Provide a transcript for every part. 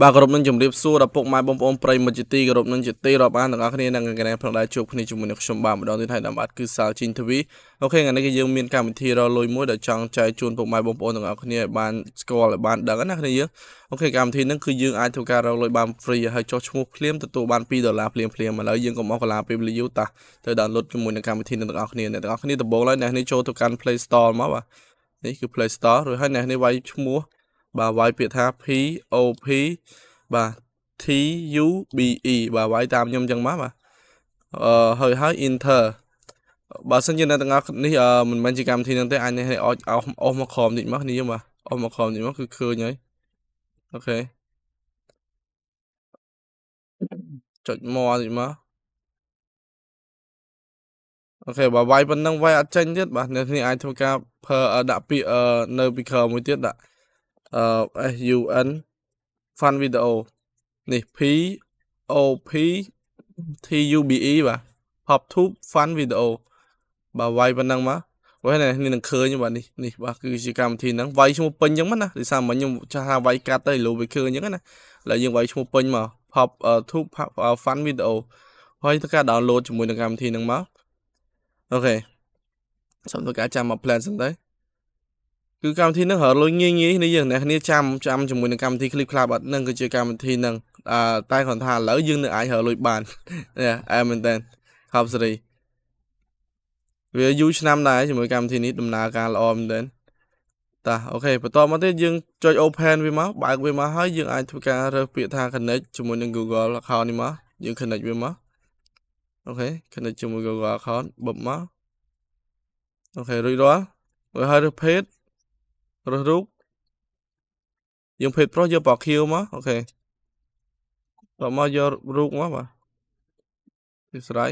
បាទគោរពនឹងជម្រាបសួរដល់ពុកម៉ែបងប្អូនប្រិយមិត្តជាទីគោរពនឹងជាទីរាប់អានទាំងអស់គ្នានិងកណ្ដាលផងដែរជួបគ្នាជាមួយនឹងខ្ញុំបាទម្ដងទៀតហើយតាមបាទគឺសាលជីងធីវីអូខេថ្ងៃនេះគឺយើងមានកម្មវិធីរលុយមួយដែលចង់ចែកជូនពុកម៉ែបងប្អូនទាំងអស់គ្នាឲ្យបានស្គាល់ឲ្យបានដឹងណាគ្នាយើងអូខេកម្មវិធីនេះគឺយើងអាចធ្វើការរលុយបាន free ហើយចុះឈ្មោះភ្លាមទទួលបាន2ដុល្លារភ្លាមភ្លាមឥឡូវយើងកុំអស់កន្លងពេលវេលាយូរតាទៅ download ជាមួយនឹងកម្មវិធីនេះទាំងអស់គ្នាអ្នកទាំងអស់គ្នាដំបូងឡើយអ្នកនេះចូលទៅកាន់ Play Store មកបាទនេះគឺ Play Store រួចហើយអ្នកនេះវាយឈ្មោះបាទវាយពាក្យថា P O P បាទ T U B E បាទវាយតាមខ្ញុំអញ្ចឹងមកបាទអឺហើយហើយ enter បើសិនជាអ្នកទាំងអស់នេះមិនមែនជាកម្មវិធីនឹងទេអាចនេះអត់អស់អស់មកក្រុមនេះមកគ្នាយើងបាទអស់មកក្រុមនេះមកគឺឃើញហើយអូខេចុចមកនេះមកអូខេបើវាយប៉ុណ្ណឹងវាយអត់ចេញទៀតបាទអ្នកនេះអាចធ្វើការប្រើដាក់ពាក្យនៅពីក្រោយមួយទៀត ដាក់ sun fun video នេះ p o p t u b e បាទ PopTube fun video បាទវាយប៉ុណ្ណឹងមកវិញនេះនឹងឃើញបាទនេះនេះបាទគឺជាកម្មវិធីហ្នឹងវាយឈ្មោះពេញអញ្ចឹងមិនណាដូចសារមិញខ្ញុំចាស់ថាវាយកាត់ទៅលោវាឃើញអញ្ចឹងណាឥឡូវយើងវាយឈ្មោះពេញមក PopTube fun video ហើយត្រូវការ download ជាមួយនឹងកម្មវិធីហ្នឹងមកអូខេសូមធ្វើការចាំមក plan សិនទៅគឺកម្មវិធីនឹងរលុយងាយងាយនេះយើងអ្នកគ្នាចាំចាំជាមួយនឹងកម្មវិធី Clip Club អត់នឹងគឺជាកម្មវិធីនឹងតែគ្រាន់ថាឥឡូវយើងនឹងអាចរលុយបានអែមែនតើហប់សេរីវាយូរឆ្នាំដែរជាមួយកម្មវិធីនេះដំណើរការល្អមែនតើតាអូខេបន្តមកទៀតយើងចុច open វាមកបើកវាមកហើយយើងអាចធ្វើការរើសពាក្យថា connect ជាមួយនឹង Google account នេះមកយើង connect វាមកអូខេ connect ជាមួយ Google account បបមកអូខេរួចរាល់ហើយរើស page រើសរូបយើងភេទប្រុសយកប្រខៀវមកអូខេតមកយករូបមកបាទពីស្រ័យ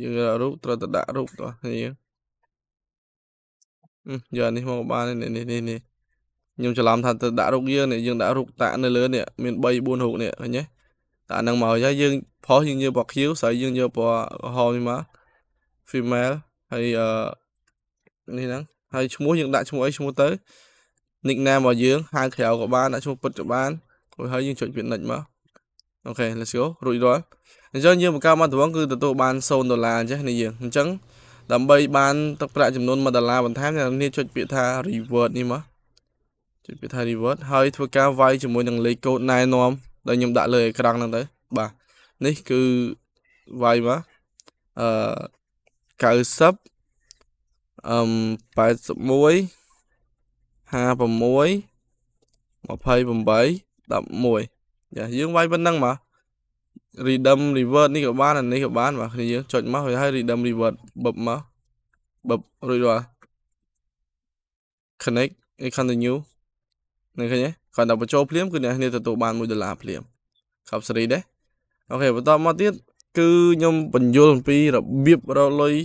យើងរូបត្រូវតដាក់រូបតោះយើងយកនេះមកបាននេះនេះនេះនេះខ្ញុំច្រឡំថាទៅដាក់រូបយើងនេះយើងដាក់រូបតាក់នៅលើនេះមាន3 4រូបនេះឃើញទេតាហ្នឹងមកហើយយើងផុសយើងយកពណ៌ខៀវស្រីយើងយកពណ៌ក្រហមនេះមក female ហើយអឺនេះហ្នឹងហើយឈ្មោះយើងដាក់ឈ្មោះអីឈ្មោះទៅ nickname របស់យើងហៅក្រៅក៏បានដាក់ឈ្មោះពិតក៏បានហើយយើងចុចពិនិត្យមកអូខេ let's go រួចរាល់អញ្ចឹងយើងបង្កើតមកត្បូងគឺទទួលបាន0ដុល្លារអញ្ចឹងនេះយើងអញ្ចឹងដើម្បីបានទឹកប្រាក់ចំនួន1ដុល្លារបន្ថែមអ្នកនាងចុចពាក្យថា reward នេះមកចុចពាក្យថា reward ហើយធ្វើការវាយជាមួយនឹងលេខកូដណែនាំដែលខ្ញុំដាក់លើអេក្រង់ហ្នឹងទៅបាទនេះគឺវាយមកអឺ90អឹម81 56 28 11ចាយើងវាយប៉ុណ្ណឹងមក redem reverse នេះក៏បានអានេះក៏បានបាទគ្នាយើងចុចមកហើយ redem reverse បឹបមកបឹបរួចរាល់ connect continue នឹងឃើញទេគាត់ដល់បញ្ចូលភ្លាមគឺអ្នកគ្នាទទួលបាន1ដុល្លារភ្លាមខប់សេរីដែរអូខេបន្តមកទៀតគឺខ្ញុំ បញ្យល់អំពីរបៀបរកលុយ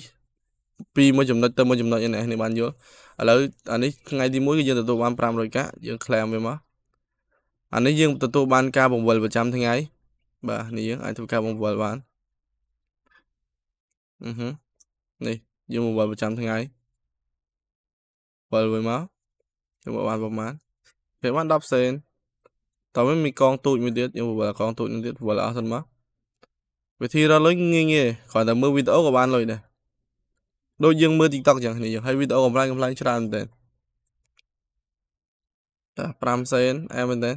ពីមួយចំណុចទៅមួយចំណុចនេះនេះបានយល់ឥឡូវអានេះថ្ងៃទី1គឺយើងទទួលបាន500កាយើងក្លែមវាមកអានេះយើងទទួលបាន ការបង្វិលប្រចាំថ្ងៃបាទនេះយើងអាចធ្វើការបង្វិលបានអឺហឺនេះយើងបង្វិលប្រចាំថ្ងៃវិលវិញមកយើងបង្វិលប្រហែលពេលបាន10សេនតើមានមានកង ទូចមួយទៀតយើងបង្វិលកង ទូចមួយទៀតបង្វិលអស់សិនមកវិធីរកលុយងាយងាយគ្រាន់តែមើលវីដេអូក៏បានលុយដែរដូចយើងមើល TikTok ចឹងគ្នាយើងហើយវីដេអូកម្លាំងកម្លាំងច្រើនមែនតើ5សេនអែមែនតើ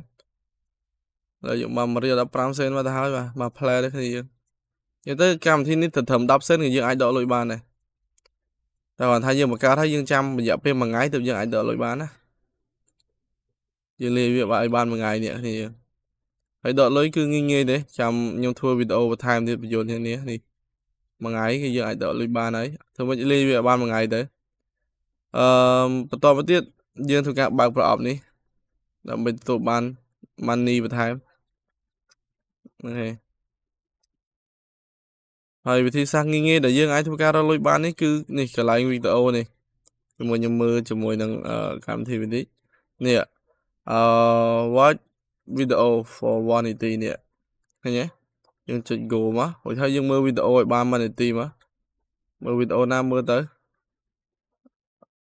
ដល់យើងបានរៀល15សេនមកទៅហើយបាទមកផ្លែនេះគ្នាយើងនិយាយទៅកម្មវិធីនេះទៅត្រឹម10សេនគឺយើងអាចដកលុយបានដែរតែគាត់ថាយើងបង្កើតហើយយើងចាំរយៈពេលមួយថ្ងៃទើបយើងអាចដកលុយបានណាយើងលាយវាឲ្យបានមួយថ្ងៃនេះគ្នាយើងហើយដកលុយគឺងាយងាយទេចាំខ្ញុំធ្វើវីដេអូបន្ថែមទៀតបញ្យលនេះនេះមួយថ្ងៃគឺយើងអាចដកលុយបានហើយធ្វើមិនលេងវាបានមួយថ្ងៃទៅអឺបន្តមកទៀតយើងធ្វើការបើកប្រអប់នេះដើម្បីទទួលបាន money បន្ថែមអូខេហើយវិធីសាស្ត្រងាយងាយដែលយើងអាចធ្វើការរកលុយបាននេះគឺនេះកន្លែងវីដេអូនេះជាមួយខ្ញុំមើលជាមួយនឹងកម្មវិធីនេះនេះអឺ watch video for one នេះនេះឃើញទេយើងចុច go មករួចហើយយើងមើលវីដេអូឲ្យបាន1នាទីមកមើលវីដេអូណាមើលទៅ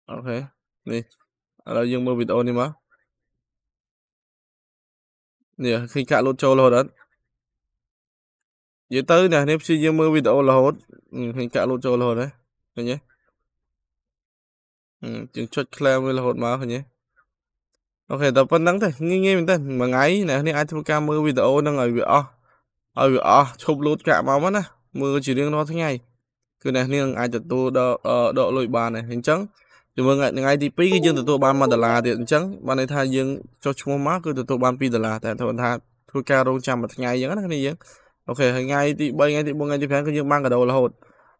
អូខេនេះឥឡូវយើងមើលវីដេអូនេះមកនេះឃើញកាក់លូតចូលរហូតអត់និយាយទៅនេះនេះព្យាយាមមើលវីដេអូរហូតឃើញកាក់លូតចូលរហូតហ្នឹងឃើញទេយើងចុច claim វារហូតមកឃើញទេអូខេតែប៉ុណ្្នឹងទេងាយងាយមែនទេមួយថ្ងៃអ្នកនេះអាចធ្វើការមើលវីដេអូហ្នឹងឲ្យវាអស់ឲ្យវាអស់ឈប់លូតកាក់មកណាមើលជារៀងរាល់ថ្ងៃគឺអ្នកនាងអាចទទួលដកដកលុយបានដែរអញ្ចឹងជំងឺថ្ងៃទី2គឺយើងទទួលបាន1ដុល្លារទៀតអញ្ចឹងបានន័យថាយើងចុះឈ្មោះមកគឺទទួលបាន2ដុល្លារតែធ្វើថាធ្វើការរងចាំមួយថ្ងៃអញ្ចឹងណាគ្នាយើងអូខេហើយថ្ងៃទី3ថ្ងៃទី4ថ្ងៃទី5គឺយើងបានកាដូរហូត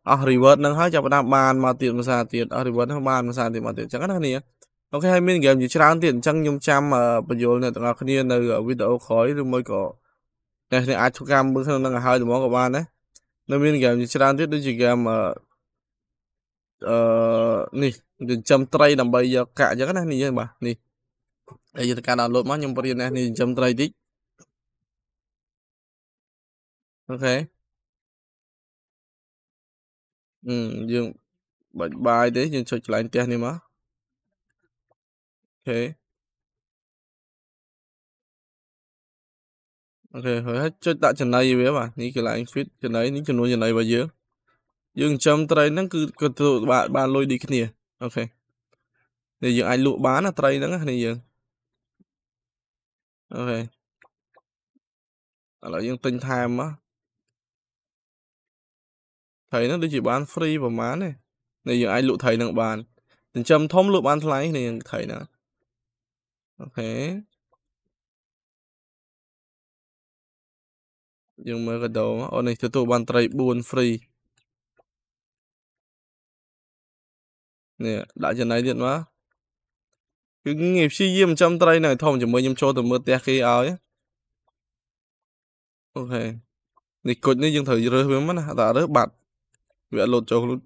អស់ reward នឹងហើយចាប់ផ្ដើមបានមកទៀតមួយសារទៀតអស់ reward នឹងបានមួយសារទៀតមកទៀតអញ្ចឹងណាគ្នាអូខេហើយមានហ្គេមជាច្រើនទៀតអញ្ចឹងខ្ញុំចាំបញ្យលអ្នកទាំងអស់គ្នានៅវីដេអូក្រោយឬមួយក៏អ្នកនេះអាចធ្វើការមើលក្នុងនឹងឲ្យហ្មងក៏បានដែរនៅមានហ្គេមច្រើនទៀតដូចជាហ្គេមអឺនេះចិញ្ចឹមត្រី ដើម្បីយកកាក់អញ្ចឹងណានេះបាទនេះហើយយន្តការដោនឡូតមកខ្ញុំបរៀនអ្នកនេះចិញ្ចឹមត្រីតិចអូខេអឺយើងបាច់បាយទេយើងចុចឆ្លាញ់ផ្ទះនេះមកអូខេអូខេហើយចុចដាក់ចំណៃវាបាទនេះគឺ line fit ចំណៃនេះចំនួនចំណៃរបស់យើងយើងចំត្រីហ្នឹងគឺក៏ទទួលបានបានលុយដូចគ្នាអូខេនេះយើងអាច លក់បានណាត្រីហ្នឹងនេះយើងអូខេឥឡូវយើងទិញថែមមកត្រីហ្នឹងដូចជាបាន free ប្រហែលទេនេះយើងអាចលក់ត្រីហ្នឹងបានចិញ្ចឹមធំលក់បានថ្លៃនេះត្រីហ្នឹងអូខេយើងមើលកាដូអូននេះទទួលបានត្រី4 free នេះដាក់ចំណៃទៀតមកគឺងាយព្យាយាមចំត្រីនៅធំជាមួយខ្ញុំចូលទៅមើលផ្ទះគេឲ្យអូខេនេះគុជនេះយើងត្រូវរើសវាមកណាតែរើសបាត់វាអត់លោតចូលខ្លួន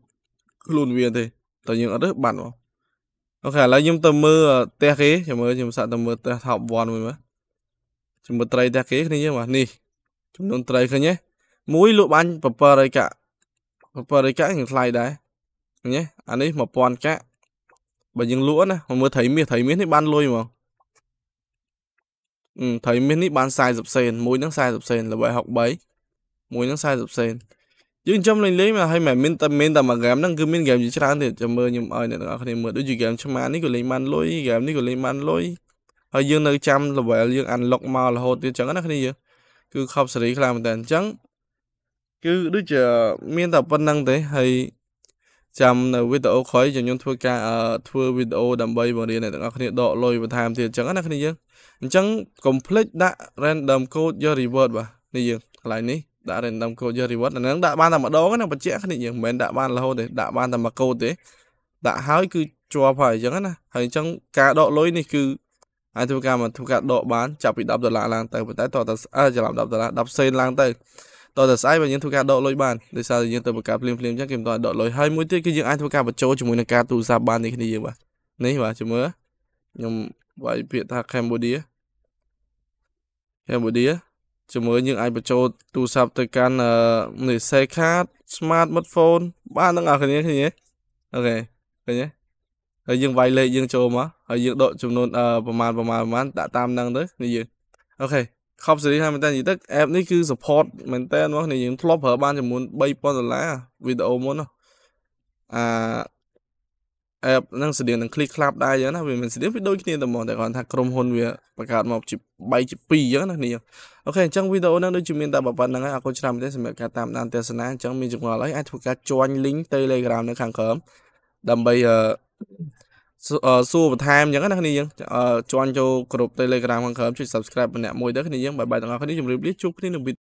ខ្លួនវាទេតែយើងអត់រើសបាត់មកអូខេឥឡូវខ្ញុំទៅមើលផ្ទះគេខ្ញុំមើលខ្ញុំសាក់ទៅមើលផ្ទះ top 1មួយមើលជាមួយត្រីផ្ទះគេគ្នាយើងបាទនេះចំនួនត្រីឃើញទេមួយលក់បាន700កាក់700កាក់យើងថ្លៃដែរឃើញទេអានេះ1000កាក់បើយើងលក់ណាមកមើលត្រីមាសត្រីមាសនេះបានលុយហ្មងអឺត្រីមាសនេះបាន40សេនមួយនឹង40សេនល្បី63មួយនឹង40សេនយើងចំលេងលេងមកឲ្យមិនមានតែមានតែមួយហ្គេមហ្នឹងគឺមានហ្គេមជាច្រើនទៀតចាំមើលខ្ញុំឲ្យអ្នកទាំងអស់គ្នាមើលដូចជាហ្គេមឆ្មានេះក៏លេងបានលុយហ្គេមនេះក៏លេងបានលុយហើយយើងនៅចាំ level យើង unlock មករហូតទៀតចឹងណាគ្នាយើងគឺខប់សេរីខ្លាំងមែនតើអញ្ចឹងគឺដូចជាមានតែប៉ុណ្្នឹងទេហើយចាំនៅវីដេអូក្រោយខ្ញុំធ្វើការធ្វើវីដេអូដើម្បីបង្រៀនអ្នកទាំងអស់គ្នាដកលុយបន្ថែមទៀតអញ្ចឹងណាគ្នាយើងអញ្ចឹងកុំភ្លេចដាក់ random code យក reward បាទនេះយើងកន្លែងនេះដាក់ random code យក reward អាហ្នឹងដាក់បានតែម្ដងណាបញ្ជាក់គ្នាយើងមិនមែនដាក់បានរហូតទេដាក់បានតែមួយកូដទេដាក់ហើយគឺជាប់ហើយអញ្ចឹងណាហើយអញ្ចឹងការដកលុយនេះគឺអាចធ្វើការមកធ្វើការដកបានចាប់ពី10ដុល្លារឡើងទៅប៉ុន្តែតោះតែច្រឡំ10ដុល្លារ10សេនឡើងទៅតោះតែស្អែកបើយើងធ្វើការដកលុយបានដោយសារតែយើងទៅបង្កើតភ្លាមភ្លាមអញ្ចឹងគេមិនតោះដកលុយហើយមួយទៀតគឺយើងអាចធ្វើការបញ្ចូលជាមួយនឹងការទូរស័ព្ទបាននេះគ្នាយើងបាទនេះបាទជឿមើលខ្ញុំវាយពាក្យថា Cambodia Cambodia ជាមួយយើងអាចបញ្ចូលទូរស័ព្ទទៅកាន់នេះ SIM card smartphone បានទាំងអស់គ្នាគ្នាអូខេឃើញទេហើយយើងវាយលេខយើងចូលមកហើយយើងដកចំនួនប្រមាណប្រមាណប្រមាណដាក់តាមហ្នឹងទៅនេះយើងអូខេ Cop Series ហ្នឹងមែនតើនិយាយទៅ app នេះគឺ support មែនតើហ្មងនេះយើងធ្លាប់ប្រើបានចំនួន3000ដុល្លារវីដេអូមុនហ្នឹងអា app ហ្នឹងស្តៀងនឹង click clap ដែរអញ្ចឹងណាវាមិនស្តៀងវាដូចគ្នាតែហ្មងតែគាត់ថាក្រុមហ៊ុន វាបង្កើតមកជា3ជា2អញ្ចឹងណានេះអូខេអញ្ចឹងវីដេអូហ្នឹងដូចជាមានតែប៉ុណ្្នឹងហើយអរគុណច្រើនមែនទេសម្រាប់ការតាមដាន ទស្សនាអញ្ចឹងមានចម្ងល់អីអាចធ្វើការ join link Telegram នៅខាងក្រោមដើម្បីអឺសួរបន្ថែមអញ្ចឹងណាគ្នាយើងជន់ចូលក្រុម Telegram ខាងក្រោមជួយ Subscribe ម្នាក់មួយទៅគ្នាយើងបាយបាយទាំងអស់គ្នាជម្រាបលាជួបគ្នានៅវីដេអូ